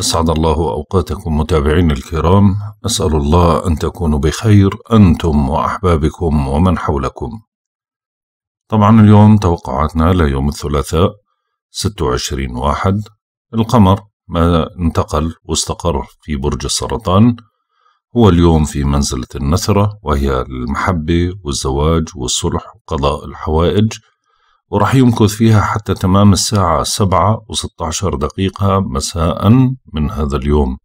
أسعد الله أوقاتكم متابعين الكرام أسأل الله أن تكونوا بخير أنتم وأحبابكم ومن حولكم طبعا اليوم توقعاتنا ليوم الثلاثاء 26 واحد القمر ما انتقل واستقر في برج السرطان هو اليوم في منزلة النثرة وهي المحبة والزواج والصلح وقضاء الحوائج وراح يمكث فيها حتى تمام الساعة سبعة وستة عشر دقيقة مساء من هذا اليوم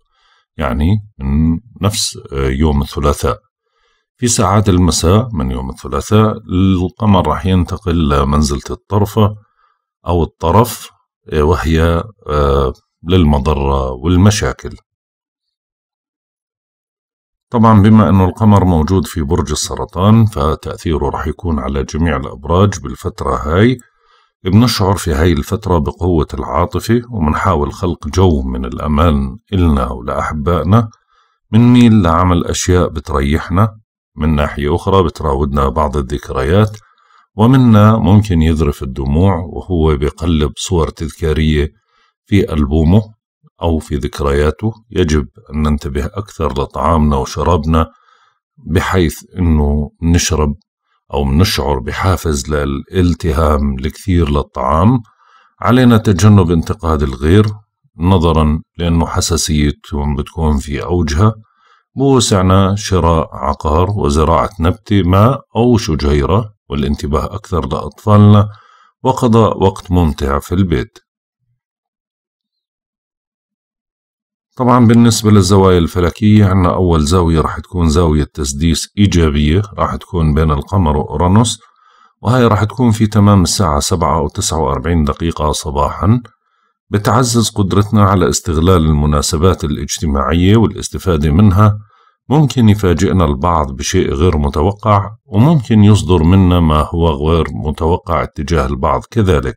يعني من نفس يوم الثلاثاء في ساعات المساء من يوم الثلاثاء القمر راح ينتقل لمنزلة الطرفة أو الطرف وهي آه، للمضرة والمشاكل طبعا بما أنه القمر موجود في برج السرطان فتأثيره رح يكون على جميع الأبراج بالفترة هاي بنشعر في هاي الفترة بقوة العاطفة وبنحاول خلق جو من الأمان إلنا ولأحبائنا بنميل لعمل أشياء بتريحنا من ناحية أخرى بتراودنا بعض الذكريات ومنا ممكن يذرف الدموع وهو بقلب صور تذكارية في ألبومه أو في ذكرياته يجب أن ننتبه أكثر لطعامنا وشرابنا بحيث أنه نشرب أو نشعر بحافز للالتهام الكثير للطعام علينا تجنب انتقاد الغير نظرا لأنه حساسيتهم بتكون في أوجها بوسعنا شراء عقار وزراعة نبتة ما أو شجيرة والانتباه أكثر لأطفالنا وقضاء وقت ممتع في البيت طبعا بالنسبة للزوايا الفلكية عنا أول زاوية راح تكون زاوية تسديس إيجابية راح تكون بين القمر وأورانوس وهي راح تكون في تمام الساعة سبعة أو تسعة وأربعين دقيقة صباحا بتعزز قدرتنا على استغلال المناسبات الاجتماعية والاستفادة منها ممكن يفاجئنا البعض بشيء غير متوقع وممكن يصدر منا ما هو غير متوقع اتجاه البعض كذلك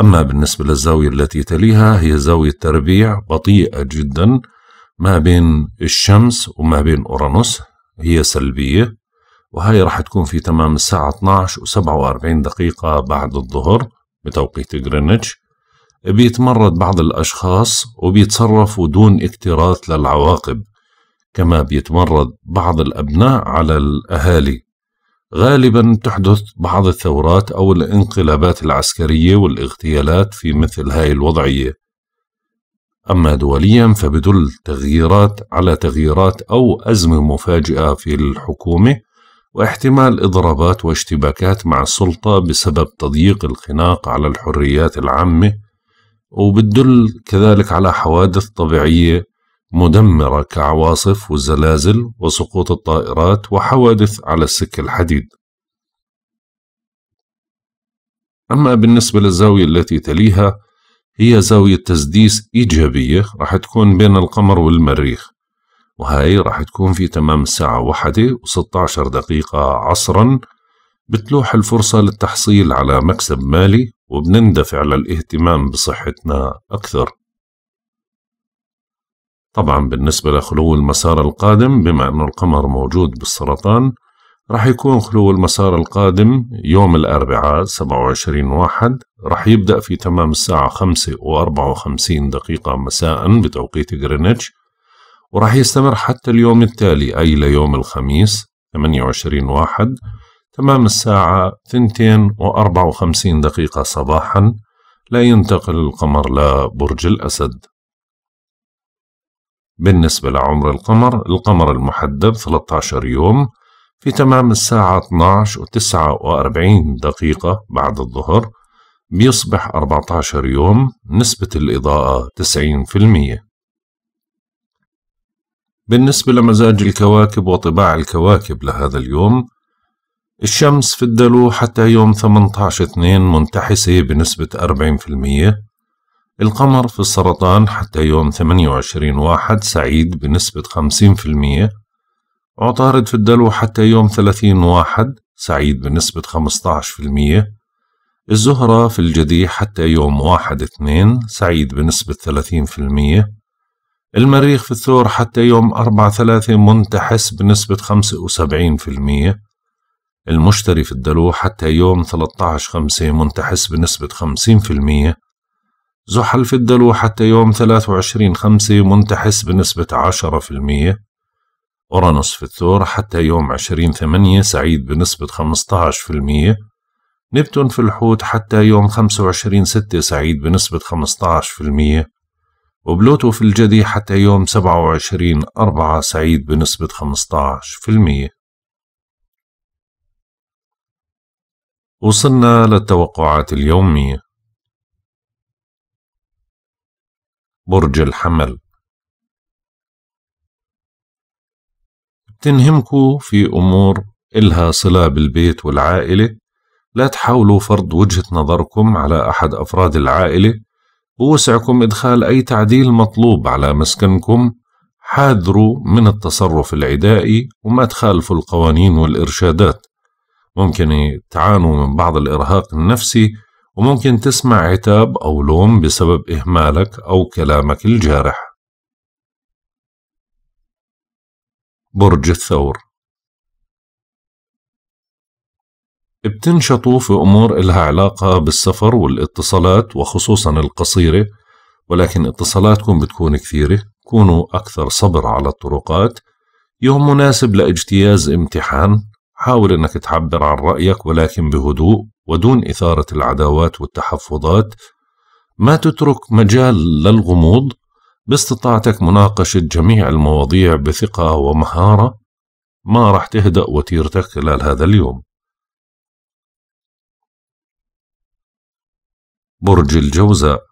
أما بالنسبة للزاوية التي تليها هي زاوية تربيع بطيئة جدا ما بين الشمس وما بين أورانوس هي سلبية وهي راح تكون في تمام الساعة 12 و47 دقيقة بعد الظهر بتوقيت جرينتش بيتمرد بعض الأشخاص وبيتصرفوا دون اكتراث للعواقب كما بيتمرد بعض الأبناء على الأهالي غالبا تحدث بعض الثورات أو الانقلابات العسكرية والاغتيالات في مثل هاي الوضعية أما دوليا فبدل تغييرات على تغييرات أو أزمة مفاجئة في الحكومة واحتمال إضرابات واشتباكات مع السلطة بسبب تضييق الخناق على الحريات العامة وبتدل كذلك على حوادث طبيعية مدمرة كعواصف وزلازل وسقوط الطائرات وحوادث على السك الحديد أما بالنسبة للزاوية التي تليها هي زاوية تسديس إيجابية راح تكون بين القمر والمريخ وهاي راح تكون في تمام الساعة واحدة عشر دقيقة عصرا بتلوح الفرصة للتحصيل على مكسب مالي وبنندفع للاهتمام بصحتنا أكثر طبعا بالنسبة لخلو المسار القادم بما أن القمر موجود بالسرطان رح يكون خلو المسار القادم يوم الأربعاء 27 واحد رح يبدأ في تمام الساعة 5 و54 دقيقة مساء بتوقيت غرينتش ورح يستمر حتى اليوم التالي أي ليوم الخميس 28 واحد تمام الساعة 2 و54 دقيقة صباحا لا ينتقل القمر لبرج الأسد بالنسبة لعمر القمر القمر المحدب 13 يوم في تمام الساعة 12 و 49 دقيقة بعد الظهر بيصبح 14 يوم نسبة الإضاءة 90% بالنسبة لمزاج الكواكب وطباع الكواكب لهذا اليوم الشمس في الدلو حتى يوم 18 2 منتحسة بنسبة القمر في السرطان حتى يوم 28 واحد سعيد بنسبة 50% عطارد في الدلو حتى يوم 30 واحد سعيد بنسبة 15% الزهرة في الجدي حتى يوم واحد اثنين سعيد بنسبة 30% المريخ في الثور حتى يوم أربعة ثلاثة منتحس بنسبة 75% المشتري في الدلو حتى يوم 13 خمسة منتحس بنسبة 50% زحل في الدلو حتى يوم 23 خمسة منتحس بنسبة 10% أورانوس في الثور حتى يوم 20 ثمانية سعيد بنسبة 15% نبتون في الحوت حتى يوم 25 ستة سعيد بنسبة 15% وبلوتو في الجدي حتى يوم 27 أربعة سعيد بنسبة 15% وصلنا للتوقعات اليومية برج الحمل بتنهمكوا في أمور إلها صلة بالبيت والعائلة لا تحاولوا فرض وجهة نظركم على أحد أفراد العائلة ووسعكم إدخال أي تعديل مطلوب على مسكنكم حاذروا من التصرف العدائي وما تخالفوا القوانين والإرشادات ممكن تعانوا من بعض الإرهاق النفسي وممكن تسمع عتاب أو لوم بسبب إهمالك أو كلامك الجارح برج الثور بتنشطوا في أمور إلها علاقة بالسفر والاتصالات وخصوصا القصيرة ولكن اتصالاتكم بتكون كثيرة كونوا أكثر صبر على الطرقات يوم مناسب لاجتياز امتحان حاول أنك تعبر عن رأيك ولكن بهدوء ودون إثارة العداوات والتحفظات ما تترك مجال للغموض باستطاعتك مناقشة جميع المواضيع بثقة ومهارة ما راح تهدأ وتيرتك خلال هذا اليوم برج الجوزاء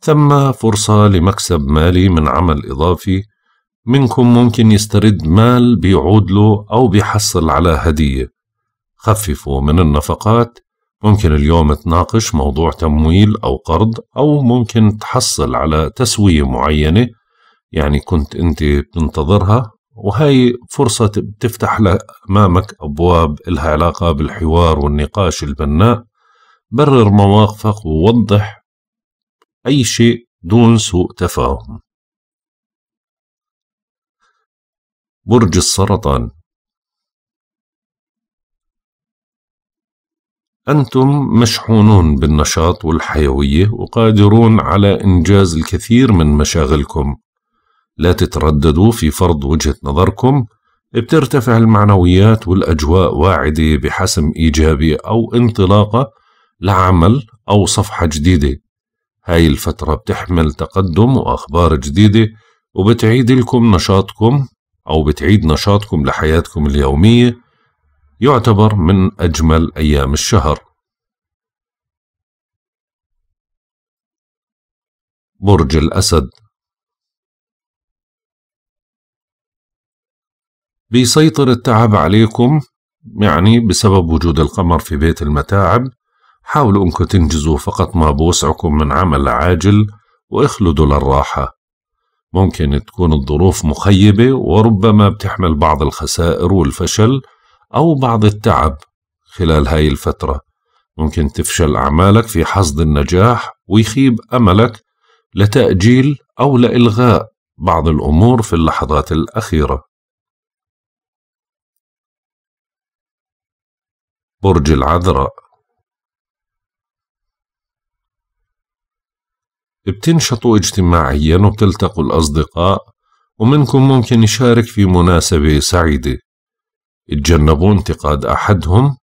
ثم فرصة لمكسب مالي من عمل إضافي منكم ممكن يسترد مال بيعود له أو بيحصل على هدية خففوا من النفقات ممكن اليوم تناقش موضوع تمويل أو قرض أو ممكن تحصل على تسوية معينة يعني كنت أنت بتنتظرها وهي فرصة بتفتح أمامك أبواب إلها علاقة بالحوار والنقاش البناء برر مواقفك ووضح أي شيء دون سوء تفاهم برج السرطان أنتم مشحونون بالنشاط والحيوية وقادرون على إنجاز الكثير من مشاغلكم لا تترددوا في فرض وجهة نظركم بترتفع المعنويات والأجواء واعدة بحسم إيجابي أو انطلاقة لعمل أو صفحة جديدة هاي الفترة بتحمل تقدم وأخبار جديدة وبتعيد لكم نشاطكم أو بتعيد نشاطكم لحياتكم اليومية يعتبر من أجمل أيام الشهر برج الأسد بيسيطر التعب عليكم يعني بسبب وجود القمر في بيت المتاعب حاولوا أنكم تنجزوا فقط ما بوسعكم من عمل عاجل واخلدوا للراحة ممكن تكون الظروف مخيبة وربما بتحمل بعض الخسائر والفشل أو بعض التعب خلال هاي الفترة ممكن تفشل أعمالك في حصد النجاح ويخيب أملك لتأجيل أو لإلغاء بعض الأمور في اللحظات الأخيرة برج العذراء بتنشطوا اجتماعيا وبتلتقوا الأصدقاء ومنكم ممكن يشارك في مناسبة سعيدة اتجنبوا انتقاد أحدهم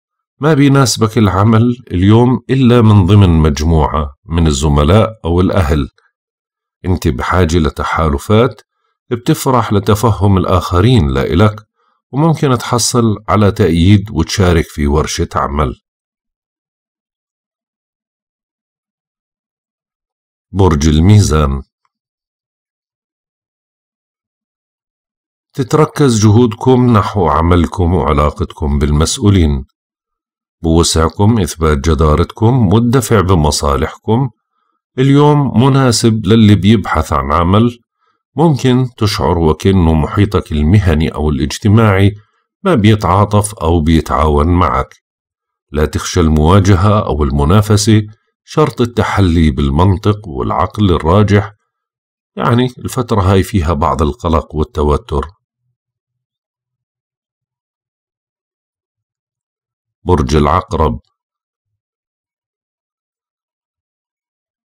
ما بيناسبك العمل اليوم إلا من ضمن مجموعة من الزملاء أو الأهل أنت بحاجة لتحالفات بتفرح لتفهم الآخرين لإلك وممكن تحصل على تأييد وتشارك في ورشة عمل برج الميزان تتركز جهودكم نحو عملكم وعلاقتكم بالمسؤولين بوسعكم إثبات جدارتكم والدفع بمصالحكم اليوم مناسب للي بيبحث عن عمل ممكن تشعر وكأنه محيطك المهني أو الاجتماعي ما بيتعاطف أو بيتعاون معك لا تخشى المواجهة أو المنافسة شرط التحلي بالمنطق والعقل الراجح يعني الفترة هاي فيها بعض القلق والتوتر برج العقرب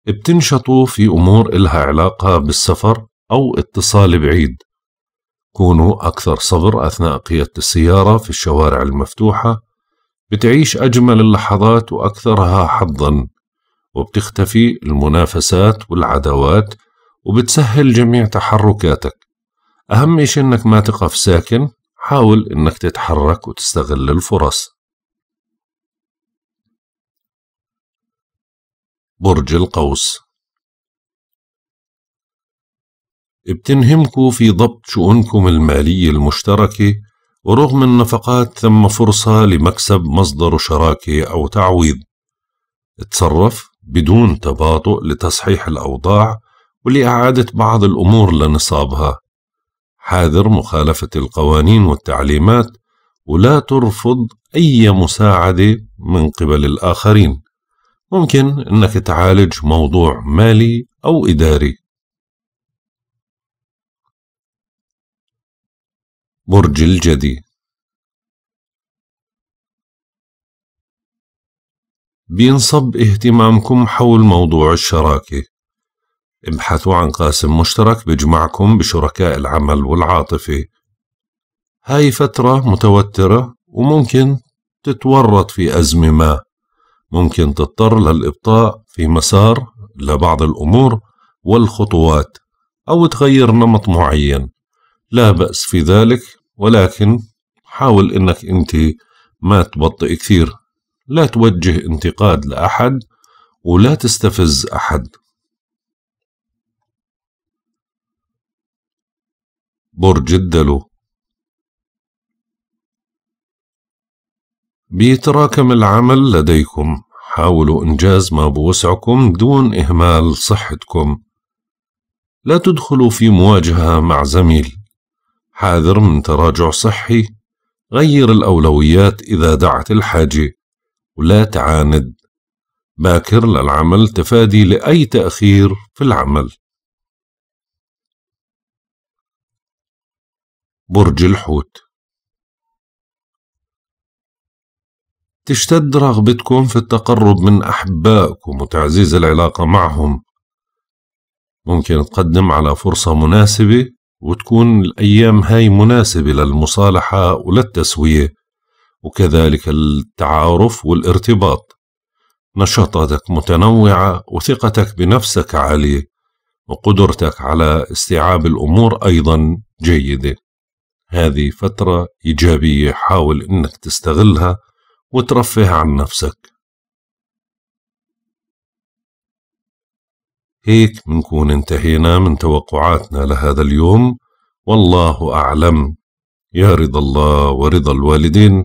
بتنشطوا في أمور إلها علاقة بالسفر أو اتصال بعيد كونوا أكثر صبر أثناء قيادة السيارة في الشوارع المفتوحة بتعيش أجمل اللحظات وأكثرها حظا وبتختفي المنافسات والعداوات وبتسهل جميع تحركاتك أهم شيء إنك ما تقف ساكن حاول إنك تتحرك وتستغل الفرص برج القوس بتنهمكوا في ضبط شؤونكم المالية المشتركة ورغم النفقات ثم فرصة لمكسب مصدر شراكة أو تعويض تصرف بدون تباطؤ لتصحيح الأوضاع ولإعادة بعض الأمور لنصابها حاذر مخالفة القوانين والتعليمات ولا ترفض أي مساعدة من قبل الآخرين ممكن أنك تعالج موضوع مالي أو إداري برج الجدي بينصب اهتمامكم حول موضوع الشراكة ابحثوا عن قاسم مشترك بجمعكم بشركاء العمل والعاطفة هاي فترة متوترة وممكن تتورط في أزمة ما ممكن تضطر للإبطاء في مسار لبعض الأمور والخطوات أو تغير نمط معين لا بأس في ذلك ولكن حاول إنك أنت ما تبطئ كثير لا توجه انتقاد لأحد ولا تستفز أحد برج الدلو بيتراكم العمل لديكم حاولوا إنجاز ما بوسعكم دون إهمال صحتكم لا تدخلوا في مواجهة مع زميل حاذر من تراجع صحي غير الأولويات إذا دعت الحاجة ولا تعاند باكر للعمل تفادي لأي تأخير في العمل برج الحوت تشتد رغبتكم في التقرب من أحبائكم وتعزيز العلاقة معهم ممكن تقدم على فرصة مناسبة وتكون الأيام هاي مناسبة للمصالحة وللتسوية وكذلك التعارف والارتباط نشاطاتك متنوعة وثقتك بنفسك عالية وقدرتك على استيعاب الأمور أيضا جيدة هذه فترة إيجابية حاول أنك تستغلها وترفه عن نفسك هيك بنكون انتهينا من توقعاتنا لهذا اليوم والله أعلم يا رضا الله ورضا الوالدين